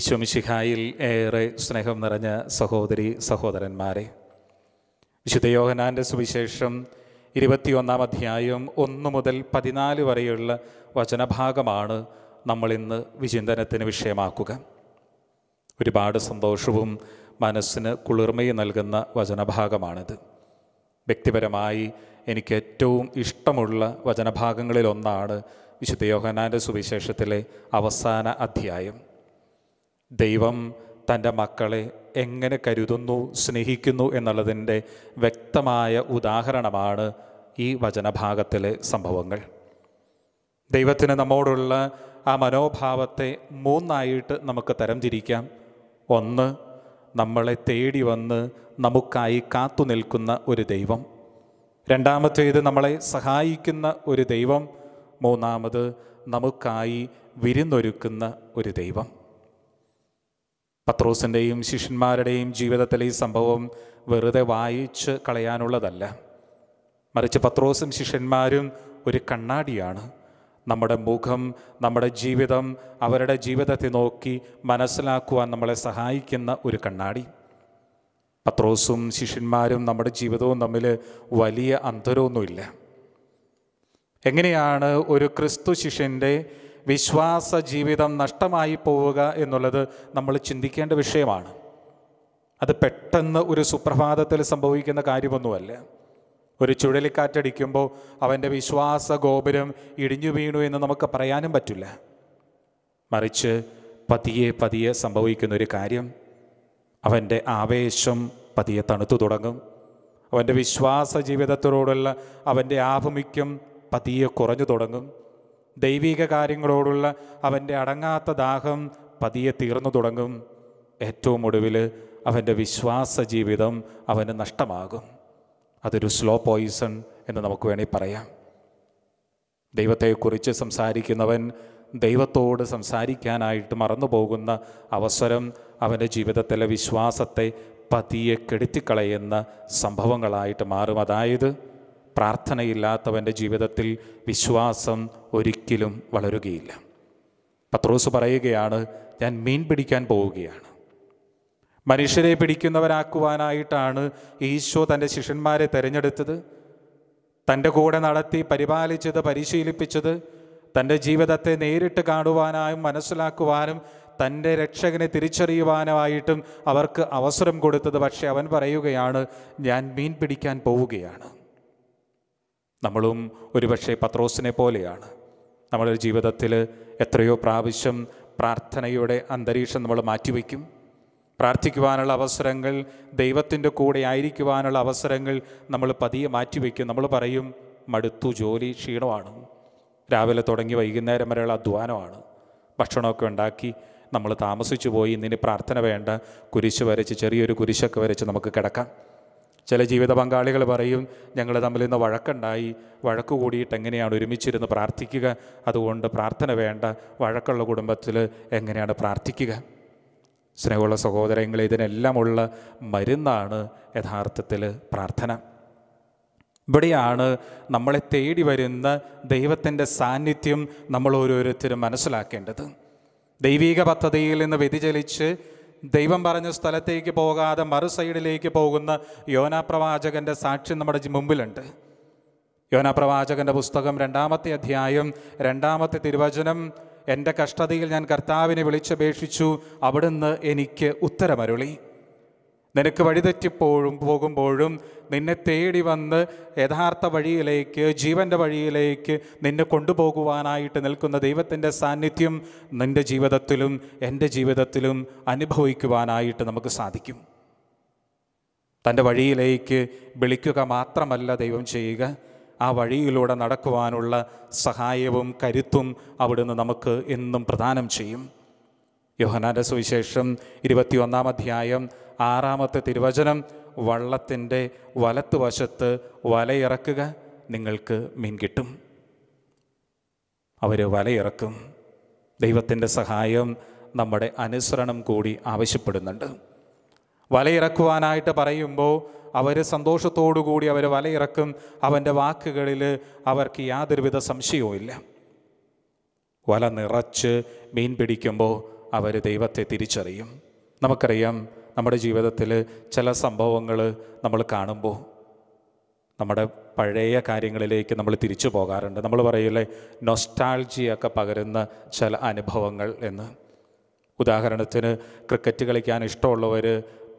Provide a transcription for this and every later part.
ഈശോമിശിഹായിൽ ഏറെ സ്നേഹം നിറഞ്ഞ സഹോദരി സഹോദരന്മാരെ വിശുദ്ധ യോഹനാൻ്റെ സുവിശേഷം ഇരുപത്തിയൊന്നാം അധ്യായം ഒന്ന് മുതൽ പതിനാല് വരെയുള്ള വചനഭാഗമാണ് നമ്മളിന്ന് വിചിന്തനത്തിന് വിഷയമാക്കുക ഒരുപാട് സന്തോഷവും മനസ്സിന് കുളിർമയും നൽകുന്ന വചനഭാഗമാണിത് വ്യക്തിപരമായി എനിക്ക് ഏറ്റവും ഇഷ്ടമുള്ള വചനഭാഗങ്ങളിലൊന്നാണ് വിശുദ്ധ യോഹനാൻ്റെ സുവിശേഷത്തിലെ അവസാന അധ്യായം ദൈവം തൻ്റെ മക്കളെ എങ്ങനെ കരുതുന്നു സ്നേഹിക്കുന്നു എന്നുള്ളതിൻ്റെ വ്യക്തമായ ഉദാഹരണമാണ് ഈ വചനഭാഗത്തിലെ സംഭവങ്ങൾ ദൈവത്തിന് നമ്മോടുള്ള ആ മനോഭാവത്തെ മൂന്നായിട്ട് നമുക്ക് തരംതിരിക്കാം ഒന്ന് നമ്മളെ തേടി വന്ന് നമുക്കായി കാത്തു നിൽക്കുന്ന ഒരു ദൈവം രണ്ടാമത്തേത് നമ്മളെ സഹായിക്കുന്ന ഒരു ദൈവം മൂന്നാമത് നമുക്കായി വിരുന്നൊരുക്കുന്ന ഒരു ദൈവം പത്രോസിൻ്റെയും ശിഷ്യന്മാരുടെയും ജീവിതത്തിലെ ഈ സംഭവം വെറുതെ വായിച്ച് കളയാനുള്ളതല്ല മറിച്ച് പത്രോസും ശിഷ്യന്മാരും ഒരു കണ്ണാടിയാണ് നമ്മുടെ മുഖം നമ്മുടെ ജീവിതം അവരുടെ ജീവിതത്തെ നോക്കി മനസ്സിലാക്കുവാൻ നമ്മളെ സഹായിക്കുന്ന ഒരു കണ്ണാടി പത്രോസും ശിഷ്യന്മാരും നമ്മുടെ ജീവിതവും തമ്മിൽ വലിയ അന്തരമൊന്നുമില്ല എങ്ങനെയാണ് ഒരു ക്രിസ്തു ശിഷ്യൻ്റെ വിശ്വാസ ജീവിതം നഷ്ടമായി പോവുക എന്നുള്ളത് നമ്മൾ ചിന്തിക്കേണ്ട വിഷയമാണ് അത് പെട്ടെന്ന് ഒരു സുപ്രഭാതത്തിൽ സംഭവിക്കുന്ന കാര്യമൊന്നുമല്ല ഒരു ചുഴലിക്കാറ്റടിക്കുമ്പോൾ അവൻ്റെ വിശ്വാസ ഗോപുരം ഇടിഞ്ഞു വീണു എന്ന് നമുക്ക് പറയാനും പറ്റില്ല മറിച്ച് പതിയെ പതിയെ സംഭവിക്കുന്ന ഒരു കാര്യം അവൻ്റെ ആവേശം പതിയെ തണുത്തു തുടങ്ങും അവൻ്റെ വിശ്വാസ ജീവിതത്തോടുള്ള അവൻ്റെ ആഭിമുഖ്യം പതിയെ കുറഞ്ഞു തുടങ്ങും ദൈവിക കാര്യങ്ങളോടുള്ള അവൻ്റെ അടങ്ങാത്ത ദാഹം പതിയെ തീർന്നു തുടങ്ങും ഏറ്റവും ഒടുവിൽ അവൻ്റെ വിശ്വാസ ജീവിതം അവന് നഷ്ടമാകും അതൊരു സ്ലോ പോയിസൺ എന്ന് നമുക്ക് വേണേൽ പറയാം ദൈവത്തെക്കുറിച്ച് സംസാരിക്കുന്നവൻ ദൈവത്തോട് സംസാരിക്കാനായിട്ട് പോകുന്ന അവസരം അവൻ്റെ ജീവിതത്തിലെ വിശ്വാസത്തെ പതിയെ കെടുത്തിക്കളയുന്ന സംഭവങ്ങളായിട്ട് മാറും അതായത് പ്രാർത്ഥനയില്ലാത്തവൻ്റെ ജീവിതത്തിൽ വിശ്വാസം ഒരിക്കലും വളരുകയില്ല പത്രോസ് പറയുകയാണ് ഞാൻ മീൻ പിടിക്കാൻ പോവുകയാണ് മനുഷ്യരെ പിടിക്കുന്നവരാക്കുവാനായിട്ടാണ് ഈശോ തൻ്റെ ശിഷ്യന്മാരെ തിരഞ്ഞെടുത്തത് തൻ്റെ കൂടെ നടത്തി പരിപാലിച്ചത് പരിശീലിപ്പിച്ചത് തൻ്റെ ജീവിതത്തെ നേരിട്ട് കാണുവാനായും മനസ്സിലാക്കുവാനും തൻ്റെ രക്ഷകനെ തിരിച്ചറിയുവാനുമായിട്ടും അവർക്ക് അവസരം കൊടുത്തത് പക്ഷേ അവൻ പറയുകയാണ് ഞാൻ മീൻ പിടിക്കാൻ പോവുകയാണ് നമ്മളും ഒരുപക്ഷെ പത്രോസിനെ പോലെയാണ് നമ്മുടെ ജീവിതത്തിൽ എത്രയോ പ്രാവശ്യം പ്രാർത്ഥനയുടെ അന്തരീക്ഷം നമ്മൾ മാറ്റിവെക്കും പ്രാർത്ഥിക്കുവാനുള്ള അവസരങ്ങൾ ദൈവത്തിൻ്റെ കൂടെ ആയിരിക്കുവാനുള്ള അവസരങ്ങൾ നമ്മൾ പതിയെ മാറ്റിവെക്കും നമ്മൾ പറയും മടുത്തു ജോലി ക്ഷീണമാണ് രാവിലെ തുടങ്ങി വൈകുന്നേരം വരെയുള്ള അധ്വാനമാണ് ഭക്ഷണമൊക്കെ ഉണ്ടാക്കി നമ്മൾ താമസിച്ചു പോയി ഇന്നിന് പ്രാർത്ഥന വേണ്ട കുരിശ് വരച്ച് ചെറിയൊരു കുരിശൊക്കെ വരച്ച് നമുക്ക് കിടക്കാം ചില ജീവിത പങ്കാളികൾ പറയും ഞങ്ങൾ തമ്മിൽ ഇന്ന് വഴക്കുണ്ടായി വഴക്ക് കൂടിയിട്ട് എങ്ങനെയാണ് ഒരുമിച്ചിരുന്ന് പ്രാർത്ഥിക്കുക അതുകൊണ്ട് പ്രാർത്ഥന വേണ്ട വഴക്കുള്ള കുടുംബത്തിൽ എങ്ങനെയാണ് പ്രാർത്ഥിക്കുക സ്നേഹമുള്ള സഹോദരങ്ങളെ ഇതിനെല്ലാമുള്ള മരുന്നാണ് യഥാർത്ഥത്തിൽ പ്രാർത്ഥന ഇവിടെയാണ് നമ്മളെ തേടി വരുന്ന ദൈവത്തിൻ്റെ സാന്നിധ്യം നമ്മൾ ഓരോരുത്തരും മനസ്സിലാക്കേണ്ടത് ദൈവിക പദ്ധതിയിൽ നിന്ന് വ്യതിചലിച്ച് ദൈവം പറഞ്ഞ സ്ഥലത്തേക്ക് പോകാതെ മറു സൈഡിലേക്ക് പോകുന്ന യോനാ സാക്ഷ്യം നമ്മുടെ മുമ്പിലുണ്ട് യോനാപ്രവാചകൻ്റെ പുസ്തകം രണ്ടാമത്തെ അധ്യായം രണ്ടാമത്തെ തിരുവചനം എൻ്റെ കഷ്ടതയിൽ ഞാൻ കർത്താവിനെ വിളിച്ചപേക്ഷിച്ചു അവിടുന്ന് എനിക്ക് ഉത്തരമരുളി നിനക്ക് വഴിതെറ്റിപ്പോഴും പോകുമ്പോഴും നിന്നെ തേടി വന്ന് യഥാർത്ഥ വഴിയിലേക്ക് ജീവൻ്റെ വഴിയിലേക്ക് നിന്നെ കൊണ്ടുപോകുവാനായിട്ട് നിൽക്കുന്ന ദൈവത്തിൻ്റെ സാന്നിധ്യം നിൻ്റെ ജീവിതത്തിലും എൻ്റെ ജീവിതത്തിലും അനുഭവിക്കുവാനായിട്ട് നമുക്ക് സാധിക്കും തൻ്റെ വഴിയിലേക്ക് വിളിക്കുക മാത്രമല്ല ദൈവം ചെയ്യുക ആ വഴിയിലൂടെ നടക്കുവാനുള്ള സഹായവും കരുത്തും അവിടുന്ന് നമുക്ക് എന്നും പ്രദാനം ചെയ്യും യോഹനാൻ്റെ സുവിശേഷം ഇരുപത്തിയൊന്നാം അധ്യായം ആറാമത്തെ തിരുവചനം വള്ളത്തിൻ്റെ വലത്തുവശത്ത് വലയിറക്കുക നിങ്ങൾക്ക് മീൻ കിട്ടും അവർ വലയിറക്കും ദൈവത്തിൻ്റെ സഹായം നമ്മുടെ അനുസരണം കൂടി ആവശ്യപ്പെടുന്നുണ്ട് വലയിറക്കുവാനായിട്ട് പറയുമ്പോൾ അവർ കൂടി അവർ വലയിറക്കും അവൻ്റെ വാക്കുകളിൽ അവർക്ക് യാതൊരുവിധ സംശയവും ഇല്ല വല നിറച്ച് മീൻ പിടിക്കുമ്പോൾ അവർ ദൈവത്തെ തിരിച്ചറിയും നമുക്കറിയാം നമ്മുടെ ജീവിതത്തിൽ ചില സംഭവങ്ങൾ നമ്മൾ കാണുമ്പോൾ നമ്മുടെ പഴയ കാര്യങ്ങളിലേക്ക് നമ്മൾ തിരിച്ചു പോകാറുണ്ട് നമ്മൾ പറയില്ലേ നൊസ്റ്റാൾജിയൊക്കെ പകരുന്ന ചില അനുഭവങ്ങൾ എന്ന് ഉദാഹരണത്തിന് ക്രിക്കറ്റ് കളിക്കാൻ ഇഷ്ടമുള്ളവർ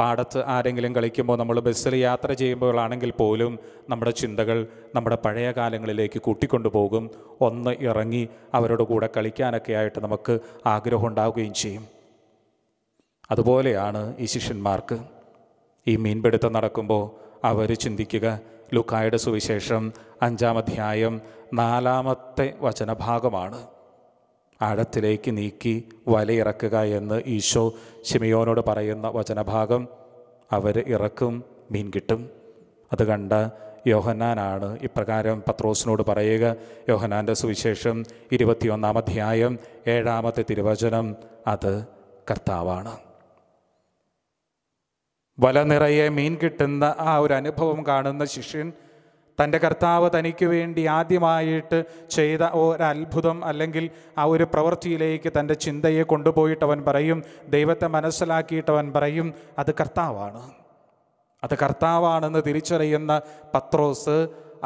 പാടത്ത് ആരെങ്കിലും കളിക്കുമ്പോൾ നമ്മൾ ബസ്സിൽ യാത്ര ചെയ്യുമ്പോഴാണെങ്കിൽ പോലും നമ്മുടെ ചിന്തകൾ നമ്മുടെ പഴയ കാലങ്ങളിലേക്ക് കൂട്ടിക്കൊണ്ടുപോകും ഒന്ന് ഇറങ്ങി അവരോട് കൂടെ കളിക്കാനൊക്കെ ആയിട്ട് നമുക്ക് ആഗ്രഹം ഉണ്ടാവുകയും ചെയ്യും അതുപോലെയാണ് ഈ ശിഷ്യന്മാർക്ക് ഈ മീൻപിടുത്തം നടക്കുമ്പോൾ അവർ ചിന്തിക്കുക ലുക്കായുടെ സുവിശേഷം അഞ്ചാം അധ്യായം നാലാമത്തെ വചനഭാഗമാണ് ആഴത്തിലേക്ക് നീക്കി വലയിറക്കുക എന്ന് ഈശോ ഷിമിയോനോട് പറയുന്ന വചനഭാഗം അവർ ഇറക്കും മീൻ കിട്ടും അത് കണ്ട യോഹന്നാനാണ് ഇപ്രകാരം പത്രോസിനോട് പറയുക യോഹന്നാൻ്റെ സുവിശേഷം ഇരുപത്തിയൊന്നാം അധ്യായം ഏഴാമത്തെ തിരുവചനം അത് കർത്താവാണ് വല നിറയെ മീൻ കിട്ടുന്ന ആ ഒരു അനുഭവം കാണുന്ന ശിഷ്യൻ തൻ്റെ കർത്താവ് തനിക്ക് വേണ്ടി ആദ്യമായിട്ട് ചെയ്ത ഒരത്ഭുതം അല്ലെങ്കിൽ ആ ഒരു പ്രവൃത്തിയിലേക്ക് തൻ്റെ ചിന്തയെ കൊണ്ടുപോയിട്ട് അവൻ പറയും ദൈവത്തെ മനസ്സിലാക്കിയിട്ടവൻ പറയും അത് കർത്താവാണ് അത് കർത്താവാണെന്ന് തിരിച്ചറിയുന്ന പത്രോസ്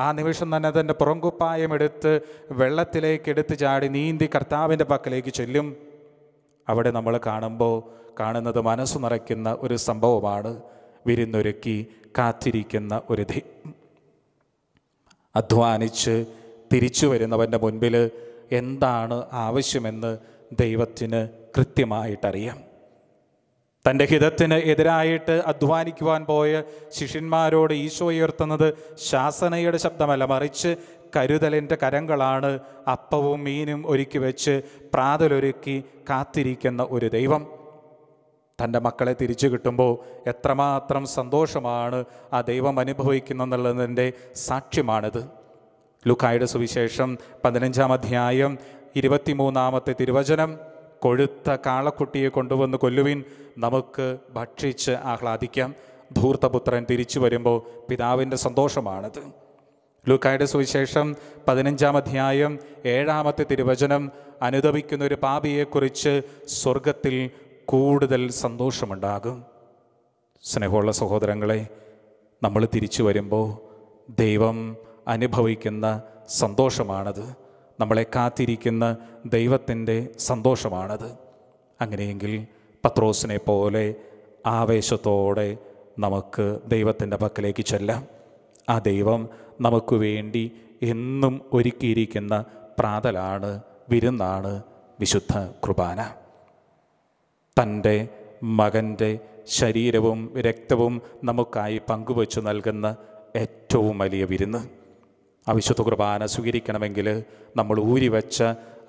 ആ നിമിഷം തന്നെ തൻ്റെ പുറങ്കുപ്പായം എടുത്ത് വെള്ളത്തിലേക്ക് എടുത്ത് ചാടി നീന്തി കർത്താവിൻ്റെ പക്കലേക്ക് ചെല്ലും അവിടെ നമ്മൾ കാണുമ്പോൾ കാണുന്നത് മനസ്സ് നിറയ്ക്കുന്ന ഒരു സംഭവമാണ് വിരുന്നൊരുക്കി കാത്തിരിക്കുന്ന ഒരു ധി അധ്വാനിച്ച് തിരിച്ചു വരുന്നവൻ്റെ മുൻപിൽ എന്താണ് ആവശ്യമെന്ന് ദൈവത്തിന് കൃത്യമായിട്ടറിയാം തൻ്റെ ഹിതത്തിന് എതിരായിട്ട് അധ്വാനിക്കുവാൻ പോയ ശിഷ്യന്മാരോട് ഈശോ ഉയർത്തുന്നത് ശാസനയുടെ ശബ്ദമല്ല മറിച്ച് കരുതലിൻ്റെ കരങ്ങളാണ് അപ്പവും മീനും ഒരുക്കി വെച്ച് പ്രാതലൊരുക്കി കാത്തിരിക്കുന്ന ഒരു ദൈവം തൻ്റെ മക്കളെ തിരിച്ചു കിട്ടുമ്പോൾ എത്രമാത്രം സന്തോഷമാണ് ആ ദൈവം എന്നുള്ളതിൻ്റെ സാക്ഷ്യമാണിത് ലുക്കായുടെ സുവിശേഷം പതിനഞ്ചാം അധ്യായം ഇരുപത്തിമൂന്നാമത്തെ തിരുവചനം കൊഴുത്ത കാളക്കുട്ടിയെ കൊണ്ടുവന്ന് കൊല്ലുവിൻ നമുക്ക് ഭക്ഷിച്ച് ആഹ്ലാദിക്കാം ധൂർത്തപുത്രൻ തിരിച്ചു വരുമ്പോൾ പിതാവിൻ്റെ സന്തോഷമാണിത് ലൂക്കായുടെ സുവിശേഷം പതിനഞ്ചാം അധ്യായം ഏഴാമത്തെ തിരുവചനം അനുദപിക്കുന്ന ഒരു പാപിയെക്കുറിച്ച് സ്വർഗത്തിൽ കൂടുതൽ സന്തോഷമുണ്ടാകും സ്നേഹമുള്ള സഹോദരങ്ങളെ നമ്മൾ തിരിച്ചു വരുമ്പോൾ ദൈവം അനുഭവിക്കുന്ന സന്തോഷമാണത് നമ്മളെ കാത്തിരിക്കുന്ന ദൈവത്തിൻ്റെ സന്തോഷമാണത് അങ്ങനെയെങ്കിൽ പത്രോസിനെ പോലെ ആവേശത്തോടെ നമുക്ക് ദൈവത്തിൻ്റെ പക്കലേക്ക് ചെല്ലാം ആ ദൈവം നമുക്ക് വേണ്ടി എന്നും ഒരുക്കിയിരിക്കുന്ന പ്രാതലാണ് വിരുന്നാണ് വിശുദ്ധ കുർബാന തൻ്റെ മകൻ്റെ ശരീരവും രക്തവും നമുക്കായി പങ്കുവച്ചു നൽകുന്ന ഏറ്റവും വലിയ വിരുന്ന് ആ വിശുദ്ധ കുർബാന സ്വീകരിക്കണമെങ്കിൽ നമ്മൾ ഊരിവെച്ച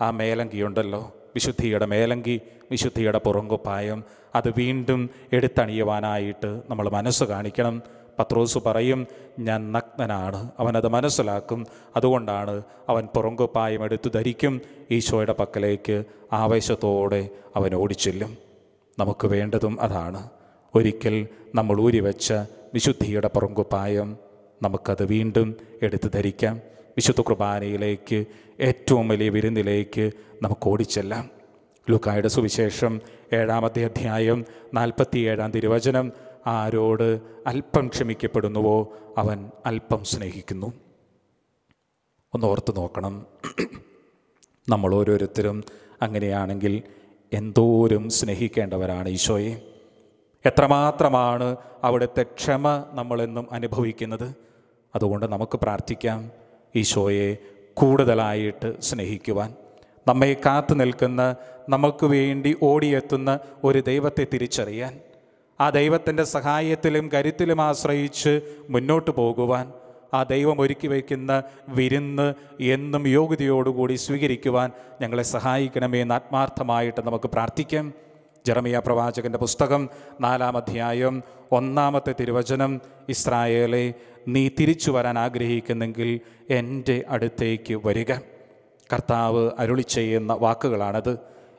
ആ മേലങ്കിയുണ്ടല്ലോ വിശുദ്ധിയുടെ മേലങ്കി വിശുദ്ധിയുടെ പുറങ്കുപ്പായം അത് വീണ്ടും എടുത്തണിയുവാനായിട്ട് നമ്മൾ മനസ്സ് കാണിക്കണം പത്രോസ് പറയും ഞാൻ നഗ്നനാണ് അവനത് മനസ്സിലാക്കും അതുകൊണ്ടാണ് അവൻ പുറങ്കുപ്പായം എടുത്തു ധരിക്കും ഈശോയുടെ പക്കലേക്ക് ആവേശത്തോടെ അവൻ ഓടിച്ചെല്ലും നമുക്ക് വേണ്ടതും അതാണ് ഒരിക്കൽ നമ്മൾ ഊരിവെച്ച വിശുദ്ധിയുടെ പുറങ്കുപ്പായം നമുക്കത് വീണ്ടും എടുത്തു ധരിക്കാം വിശുദ്ധ കുർബാനയിലേക്ക് ഏറ്റവും വലിയ വിരുന്നിലേക്ക് നമുക്ക് ഓടിച്ചെല്ലാം ലുക്കായുടെ സുവിശേഷം ഏഴാമത്തെ അധ്യായം നാൽപ്പത്തിയേഴാം തിരുവചനം ആരോട് അല്പം ക്ഷമിക്കപ്പെടുന്നുവോ അവൻ അല്പം സ്നേഹിക്കുന്നു ഒന്ന് ഓർത്ത് നോക്കണം നമ്മൾ ഓരോരുത്തരും അങ്ങനെയാണെങ്കിൽ എന്തോരും സ്നേഹിക്കേണ്ടവരാണ് ഈശോയെ എത്രമാത്രമാണ് അവിടുത്തെ ക്ഷമ നമ്മളെന്നും അനുഭവിക്കുന്നത് അതുകൊണ്ട് നമുക്ക് പ്രാർത്ഥിക്കാം ഈശോയെ കൂടുതലായിട്ട് സ്നേഹിക്കുവാൻ നമ്മെ കാത്തു നിൽക്കുന്ന നമുക്ക് വേണ്ടി ഓടിയെത്തുന്ന ഒരു ദൈവത്തെ തിരിച്ചറിയാൻ ആ ദൈവത്തിൻ്റെ സഹായത്തിലും കരുത്തിലും ആശ്രയിച്ച് മുന്നോട്ട് പോകുവാൻ ആ ദൈവം ഒരുക്കി വയ്ക്കുന്ന വിരുന്ന് എന്നും യോഗ്യതയോടുകൂടി സ്വീകരിക്കുവാൻ ഞങ്ങളെ സഹായിക്കണമേ എന്ന് ആത്മാർത്ഥമായിട്ട് നമുക്ക് പ്രാർത്ഥിക്കാം ജെറമിയ പ്രവാചകൻ്റെ പുസ്തകം നാലാം അധ്യായം ഒന്നാമത്തെ തിരുവചനം ഇസ്രായേലെ നീ തിരിച്ചു വരാൻ ആഗ്രഹിക്കുന്നെങ്കിൽ എൻ്റെ അടുത്തേക്ക് വരിക കർത്താവ് അരുളി ചെയ്യുന്ന വാക്കുകളാണത്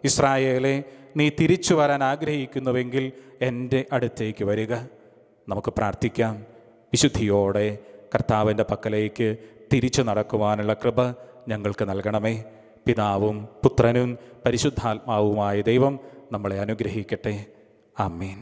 ഇസ്രായേലെ നീ തിരിച്ചു വരാൻ ആഗ്രഹിക്കുന്നുവെങ്കിൽ എൻ്റെ അടുത്തേക്ക് വരിക നമുക്ക് പ്രാർത്ഥിക്കാം വിശുദ്ധിയോടെ കർത്താവിൻ്റെ പക്കലേക്ക് തിരിച്ചു നടക്കുവാനുള്ള കൃപ ഞങ്ങൾക്ക് നൽകണമേ പിതാവും പുത്രനും പരിശുദ്ധാത്മാവുമായ ദൈവം നമ്മളെ അനുഗ്രഹിക്കട്ടെ ആമീൻ